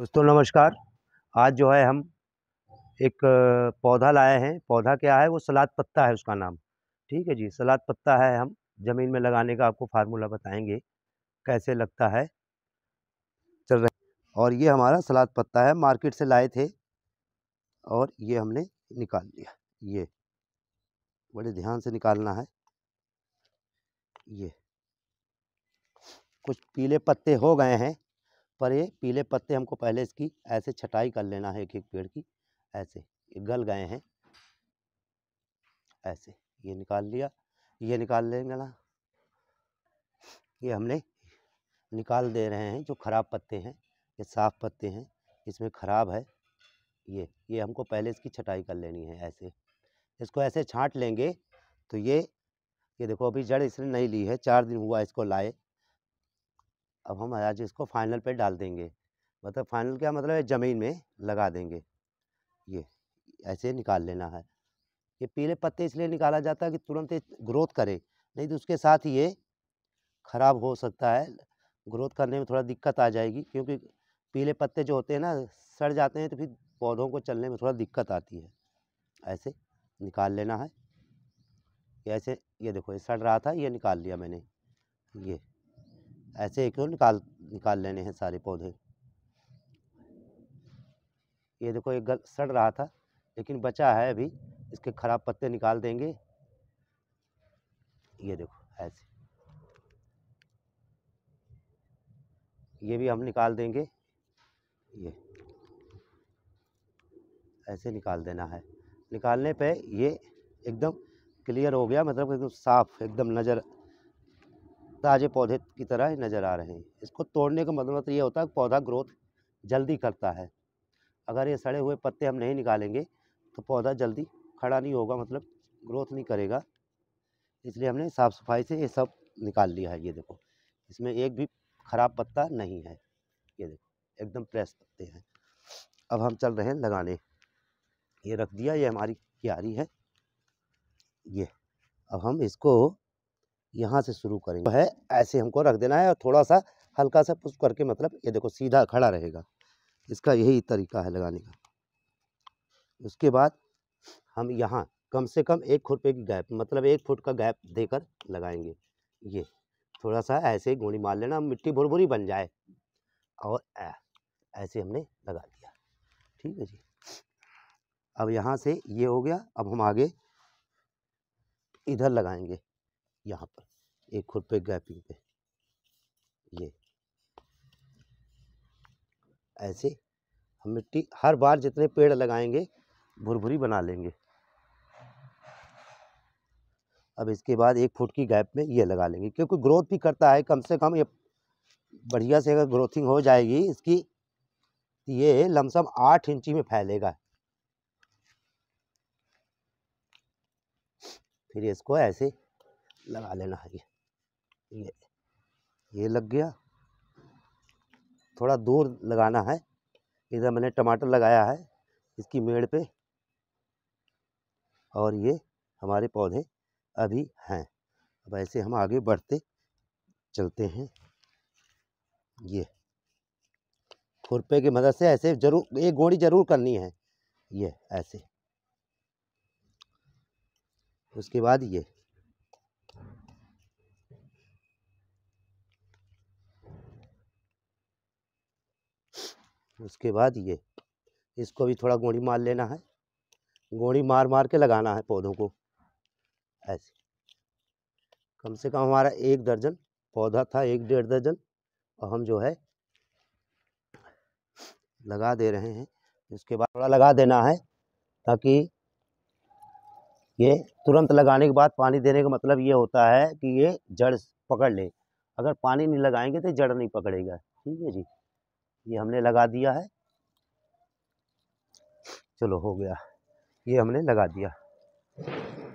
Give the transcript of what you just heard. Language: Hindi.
दोस्तों नमस्कार आज जो है हम एक पौधा लाए हैं पौधा क्या है वो सलाद पत्ता है उसका नाम ठीक है जी सलाद पत्ता है हम ज़मीन में लगाने का आपको फार्मूला बताएंगे कैसे लगता है चल रहे और ये हमारा सलाद पत्ता है मार्केट से लाए थे और ये हमने निकाल लिया ये बड़े ध्यान से निकालना है ये कुछ पीले पत्ते हो गए हैं पर ये पीले पत्ते हमको पहले इसकी ऐसे छटाई कर लेना है एक एक पेड़ की ऐसे गल गए हैं ऐसे ये निकाल लिया ये निकाल लेंगे ना ये हमने निकाल दे रहे हैं जो ख़राब पत्ते हैं ये साफ़ पत्ते हैं इसमें ख़राब है ये ये हमको पहले इसकी छटाई कर लेनी है ऐसे इसको ऐसे छाँट लेंगे तो ये ये देखो अभी जड़ इसने नहीं ली है चार दिन हुआ इसको लाए अब हम आज इसको फाइनल पे डाल देंगे मतलब फाइनल क्या मतलब है ज़मीन में लगा देंगे ये ऐसे निकाल लेना है ये पीले पत्ते इसलिए निकाला जाता है कि तुरंत ग्रोथ करे नहीं तो उसके साथ ये ख़राब हो सकता है ग्रोथ करने में थोड़ा दिक्कत आ जाएगी क्योंकि पीले पत्ते जो होते हैं ना सड़ जाते हैं तो फिर पौधों को चलने में थोड़ा दिक्कत आती है ऐसे निकाल लेना है ऐसे ये देखो ये सड़ रहा था ये निकाल लिया मैंने ये ऐसे एक निकाल निकाल लेने हैं सारे पौधे ये देखो एक गल सड़ रहा था लेकिन बचा है अभी इसके खराब पत्ते निकाल देंगे ये देखो ऐसे ये भी हम निकाल देंगे ये ऐसे निकाल देना है निकालने पे ये एकदम क्लियर हो गया मतलब एकदम साफ एकदम नज़र ताज़े पौधे की तरह नज़र आ रहे हैं इसको तोड़ने का मतलब तो ये होता है पौधा ग्रोथ जल्दी करता है अगर ये सड़े हुए पत्ते हम नहीं निकालेंगे तो पौधा जल्दी खड़ा नहीं होगा मतलब ग्रोथ नहीं करेगा इसलिए हमने साफ़ सफाई से ये सब निकाल लिया है ये देखो इसमें एक भी ख़राब पत्ता नहीं है ये देखो एकदम प्रेस पत्ते हैं अब हम चल रहे हैं लगाने ये रख दिया ये हमारी क्यारी है ये अब हम इसको यहाँ से शुरू करेंगे तो है ऐसे हमको रख देना है और थोड़ा सा हल्का सा पुश करके मतलब ये देखो सीधा खड़ा रहेगा इसका यही तरीका है लगाने का उसके बाद हम यहाँ कम से कम एक खुरपे की गैप मतलब एक फुट का गैप देकर लगाएंगे ये थोड़ा सा ऐसे गोली मार लेना मिट्टी भुर बन जाए और ऐसे हमने लगा दिया ठीक है जी अब यहाँ से ये हो गया अब हम आगे इधर लगाएंगे यहाँ पर एक पे गैपिंग पे ये ऐसे हम मिट्टी हर बार जितने पेड़ लगाएंगे भुरभुरी बना लेंगे अब इसके बाद एक फुट की गैप में ये लगा लेंगे क्योंकि ग्रोथ भी करता है कम से कम ये बढ़िया से अगर ग्रोथिंग हो जाएगी इसकी ये लमसम आठ इंची में फैलेगा फिर इसको ऐसे लगा लेना है ये ये ये लग गया थोड़ा दूर लगाना है इधर मैंने टमाटर लगाया है इसकी मेड़ पे और ये हमारे पौधे अभी हैं अब ऐसे हम आगे बढ़ते चलते हैं ये खुरपे की मदद से ऐसे जरूर ये गोड़ी जरूर करनी है ये ऐसे उसके बाद ये उसके बाद ये इसको भी थोड़ा गोड़ी मार लेना है गोड़ी मार मार के लगाना है पौधों को ऐसे कम से कम हमारा एक दर्जन पौधा था एक डेढ़ दर्जन और हम जो है लगा दे रहे हैं उसके बाद थोड़ा लगा देना है ताकि ये तुरंत लगाने के बाद पानी देने का मतलब ये होता है कि ये जड़ पकड़ ले अगर पानी नहीं लगाएंगे तो जड़ नहीं पकड़ेगा ठीक है जी ये हमने लगा दिया है चलो हो गया ये हमने लगा दिया